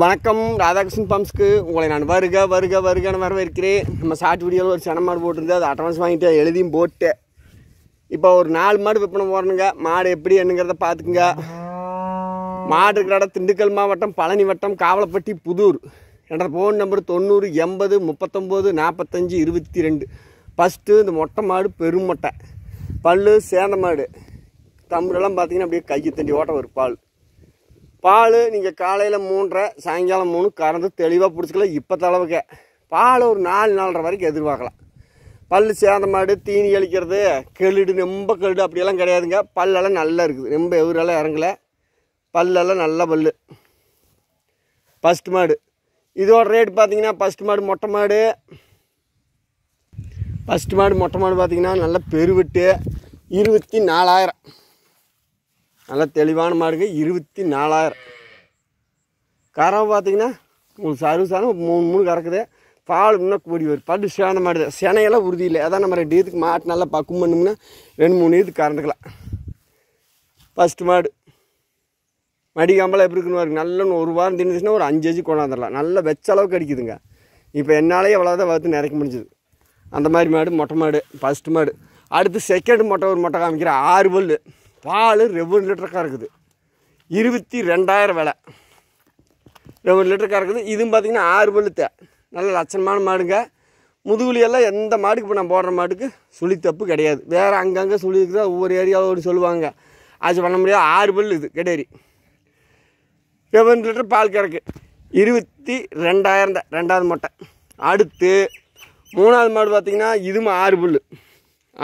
வணக்கம் ராதாகிருஷ்ணன் பம்ப்ஸ்க்கு உங்களை நான் வருக வருக வருகன்னு வரவேற்கிறேன் நம்ம ஷார்ட் வீடியோவில் ஒரு சன மாடு போட்டிருந்தேன் அதை அட்வான்ஸ் வாங்கிட்டு எழுதியும் போட்டேன் இப்போ ஒரு நாலு மாடு விற்பனை போகிறனுங்க மாடு எப்படி என்னங்கிறத பார்த்துக்குங்க மாடு இருக்கிற இடம் திண்டுக்கல் மாவட்டம் பழனி வட்டம் காவலப்பட்டி புதூர் என்ற ஃபோன் நம்பர் தொண்ணூறு எண்பது முப்பத்தொம்போது நாற்பத்தஞ்சு இருபத்தி ரெண்டு ஃபஸ்ட்டு இந்த மொட்டை மாடு பெருமொட்டை பல் சேர்ந்த மாடு தமிழெல்லாம் பார்த்தீங்கன்னா அப்படியே கையை தண்டி ஓட்ட ஒரு பால் பால் நீங்கள் காலையில் மூன்றரை சாயங்காலம் மூணு கறந்து தெளிவாக பிடிச்சிக்கலாம் இப்போ தளவுக்கு பால் ஒரு நாலு நாலரை வரைக்கும் எதிர்பார்க்கலாம் பல் சேர்ந்த மாடு தீனி அழிக்கிறது கெழுடு ரொம்ப கெழுடு அப்படியெல்லாம் கிடையாதுங்க பல்லெல்லாம் நல்லா இருக்குது ரொம்ப எவரெல்லாம் இறங்கலை பல்லெல்லாம் நல்ல பல் ஃபஸ்ட்டு மாடு இதோட ரேட் பார்த்தீங்கன்னா ஃபஸ்ட்டு மாடு மொட்டை மாடு ஃபஸ்ட்டு மாடு மொட்டை மாடு பார்த்தீங்கன்னா நல்ல பெருவெட்டு இருபத்தி நாலாயிரம் நல்லா தெளிவான மாடுங்க இருபத்தி நாலாயிரம் கறவை பார்த்தீங்கன்னா உங்களுக்கு சாரும் மூணு மூணு கறக்குது பால் இன்னும் கூடி வரும் பட்டு சேனை மாடுது சேனையெல்லாம் உறுதி இல்லை அதான் நம்ம ரெண்டு இதுக்கு மாட்டு நல்லா பக்கம் பண்ணோம்னா ரெண்டு மூணு இது கறந்துக்கலாம் ஃபஸ்ட்டு மாடு மடி கம்பளம் எப்படி இருக்குன்னு பாருங்க நல்ல ஒரு வாரம் தின்னுச்சுன்னா ஒரு அஞ்சு அஞ்சு கொண்டாந்துடலாம் நல்லா வெச்ச அளவுக்கு அடிக்குதுங்க இப்போ என்னாலே எவ்வளோதான் வளர்த்து நிறைக்க முடிஞ்சுது அந்த மாதிரி மாடு மொட்டை மாடு ஃபஸ்ட்டு மாடு அடுத்து செகண்ட் மொட்டை ஒரு மொட்டை காமிக்கிறேன் ஆறு பல்லு பால் ரெவன் லிட்டருக்காக இருக்குது இருபத்தி ரெண்டாயிரம் விலை ரெவன் லிட்டருக்காக இருக்குது இதுவும் பார்த்திங்கன்னா ஆறு பழுத்தை நல்ல லட்சணமான மாடுங்க முதுகுலியெல்லாம் எந்த மாடுக்கு இப்போ நான் போடுற மாட்டுக்கு சுழி தப்பு கிடையாது வேறு அங்கங்கே சுழி இருக்குதா ஒவ்வொரு ஏரியாவோடு சொல்லுவாங்க அது பண்ண முடியாது ஆறு பல் இது கெடேரி ரெவன் லிட்டர் பால் கறக்கு இருபத்தி ரெண்டாயிரம் தான் ரெண்டாவது மொட்டை அடுத்து மூணாவது மாடு பார்த்திங்கன்னா இதுவும் ஆறு பல்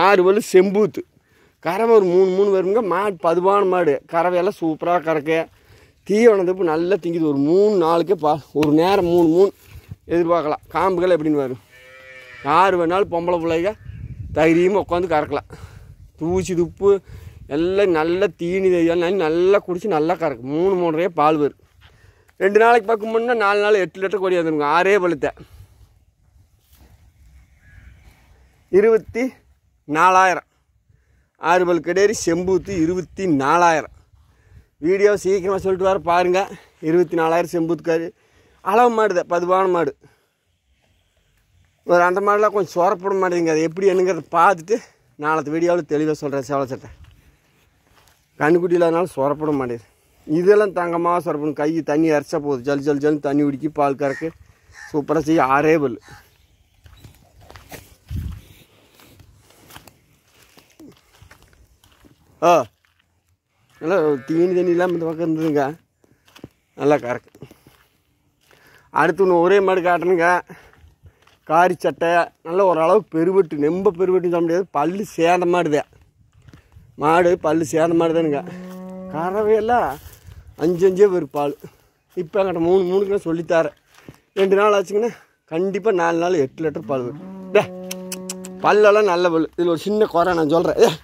ஆறு பல் செம்பூத்து கறவை ஒரு மூணு மூணு வருங்க மாடு பதுவான மாடு கறவையெல்லாம் சூப்பராக கறக்க தீவனத்தை இப்போ நல்லா திங்குது ஒரு மூணு நாளுக்கே பா ஒரு நேரம் மூணு மூணு எதிர்பார்க்கலாம் காம்புகள் எப்படின்னு வரும் யார் வேணாலும் பொம்பளை பிள்ளைங்க தைரியமாக உட்காந்து கறக்கலாம் தூசி துப்பு எல்லாம் நல்லா தீனி தையல் நல்லா குடித்து நல்லா கறக்கும் மூணு மூணரையே பால் வரும் ரெண்டு நாளைக்கு பார்க்க முன்னா நாலு நாள் எட்டு லிட்டர் கொடி வந்துருங்க ஆறே பழுத்த இருபத்தி நாலாயிரம் ஆறுபல் கடேரி செம்பூத்து இருபத்தி நாலாயிரம் வீடியோ சீக்கிரமாக சொல்லிட்டு வர பாருங்கள் இருபத்தி நாலாயிரம் செம்பூத்துக்காரு அளவு மாடுத பதுவான மாடு ஒரு அந்த மாடெலாம் கொஞ்சம் சொரப்பட மாட்டேங்குது அது எப்படி என்னங்கிறத பார்த்துட்டு நாளத்து வீடியோவில் தெளிவாக சொல்கிறேன் சேவல சட்டை கண்ணுக்குட்டி இல்லாதனால சொரப்பட மாட்டேங்குது இதெல்லாம் தங்கமாக சொரப்பணும் கை தண்ணி அரைச்சா போகுது ஜல் ஜல் ஜல் தண்ணி குடிக்கி பால் கறக்கு சூப்பராக செய்ய ஆரேபல் பல் ஓ நல்லா தீனி தண்ணி இல்லாமல் இந்த பக்கம் இருந்ததுங்க நல்லா கறக்கு அடுத்து ஒன்று ஒரே மாடு காட்டணுங்க காரி சட்டை நல்லா ஓரளவுக்கு பெருவெட்டு நெம்ப பெருவெட்டுன்னு சொல்ல முடியாது பல் சேத மாடுதான் மாடு பல் சேத மாடுதானுங்க கறவையெல்லாம் அஞ்சு அஞ்சே வரும் பால் இப்போ எங்கிட்ட மூணு மூணுக்குலாம் சொல்லித்தாரேன் ரெண்டு நாள் ஆச்சுங்கன்னா கண்டிப்பாக நாலு நாள் எட்டு லிட்டர் பால் டே பல்லெல்லாம் நல்ல பல் இதில் ஒரு சின்ன குறை நான் சொல்கிறேன்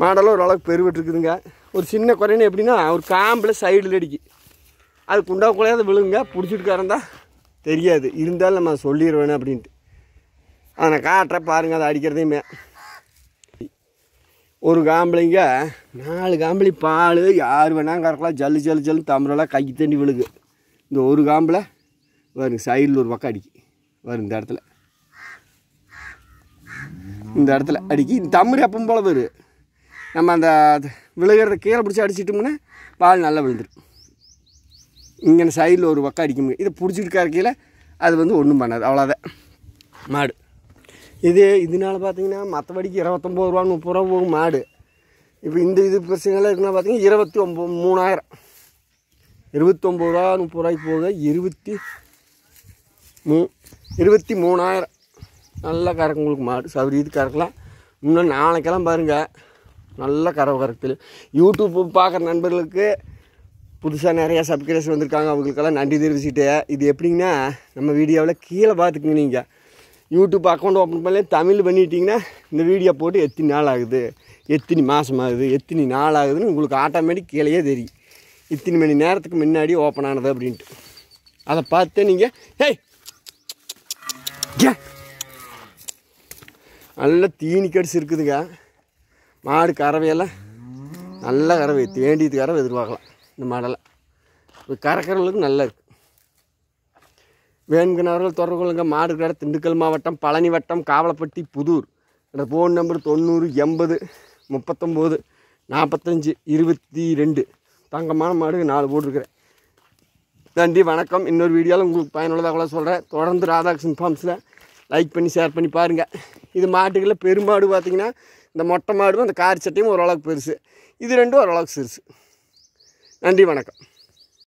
மாடலும் ஓரளவுக்கு பெருவிட்டுருக்குதுங்க ஒரு சின்ன குறைன்னு எப்படின்னா ஒரு காம்பில் சைடில் அடிக்கு அது குண்டா குழையாத விழுங்க பிடிச்சிட்டுக்காரந்தா தெரியாது இருந்தாலும் நம்ம சொல்லிடுவேன் அப்படின்ட்டு அதை காட்டுற பாருங்கள் அதை அடிக்கிறதையுமே ஒரு காம்பளைங்க நாலு காம்பளி பால் யார் வேணாலும் கறக்கலாம் ஜல்லு ஜல்லு ஜல்லு தம்பரெல்லாம் கை தண்ணி விழுகு இந்த ஒரு காம்பில் வருங்க சைடில் ஒரு பக்கம் அடிக்கி வரும் இந்த இடத்துல இந்த இடத்துல அடிக்கி தமிழ் எப்பவும் போல் வரும் நம்ம அந்த விழுகிறத கீழே பிடிச்சி அடிச்சிட்டோம்னா பால் நல்லா விழுந்துடும் இங்கே சைடில் ஒரு பக்கம் அடிக்க முடியும் இதை பிடிச்சிட்டு கீழே அது வந்து ஒன்றும் பண்ணாது அவ்வளோதான் மாடு இது இதனால் பார்த்தீங்கன்னா மற்றபடிக்கு இருபத்தொம்போது ரூபா முப்பது ரூபா போகும் மாடு இப்போ இந்த இது பிரச்சனைலாம் இருக்குன்னா பார்த்தீங்கன்னா இருபத்தி ஒம்பது மூணாயிரம் இருபத்தொம்பது ரூபா முப்பது ரூபாய்க்கு போக இருபத்தி மூ இருபத்தி மூணாயிரம் நல்லா கறக்கும் உங்களுக்கு மாடு சவுரி இது கறக்கலாம் இன்னும் நாளைக்கெல்லாம் பாருங்கள் நல்ல கறவை கறத்தில் யூடியூப்பு பார்க்குற நண்பர்களுக்கு புதுசாக நிறையா சப்ஸ்கிரைபர்ஸ் வந்திருக்காங்க அவங்களுக்கெல்லாம் நன்றி தெரிவிச்சுட்டு இது எப்படிங்கன்னா நம்ம வீடியோவில் கீழே பார்த்துக்குங்க நீங்கள் யூடியூப் அக்கௌண்ட் ஓப்பன் பண்ணி தமிழ் பண்ணிட்டீங்கன்னா இந்த வீடியோ போட்டு எத்தனை நாள் ஆகுது எத்தனை மாதம் ஆகுது எத்தனை நாள் ஆகுதுன்னு உங்களுக்கு ஆட்டோமேட்டிக் கீழேயே தெரியும் இத்தனை மணி நேரத்துக்கு முன்னாடி ஓப்பன் ஆனது அப்படின்ட்டு அதை பார்த்து நீங்கள் ஏய் நல்லா தீனி கடிச்சு இருக்குதுங்க மாடு கறவையெல்லாம் நல்ல கறவை தேண்டியது கறவை எதிர்பார்க்கலாம் இந்த மாடெல்லாம் இப்போ கறக்கிறவங்களுக்கு நல்லா இருக்குது வேணுங்கிறவர்கள் தொடர்பு மாடு கடை திண்டுக்கல் மாவட்டம் பழனி வட்டம் காவலப்பட்டி புதூர் என்ற ஃபோன் நம்பர் தொண்ணூறு எண்பது முப்பத்தொம்போது நாற்பத்தஞ்சு இருபத்தி ரெண்டு தங்கமான மாடு நாலு போட்டிருக்கிறேன் நன்றி வணக்கம் இன்னொரு வீடியோவில் உங்களுக்கு பயனுள்ளதாக கூட சொல்கிறேன் தொடர்ந்து ராதாகிருஷ்ணன் ஃபார்ம்ஸில் லைக் பண்ணி ஷேர் பண்ணி பாருங்கள் இது மாட்டுகளில் பெருமாடு பார்த்திங்கன்னா இந்த மொட்டை மாடும் அந்த காரி சட்டையும் ஓரளவுக்கு பெருசு இது ரெண்டும் ஓரளவுக்கு சிறுசு நன்றி வணக்கம்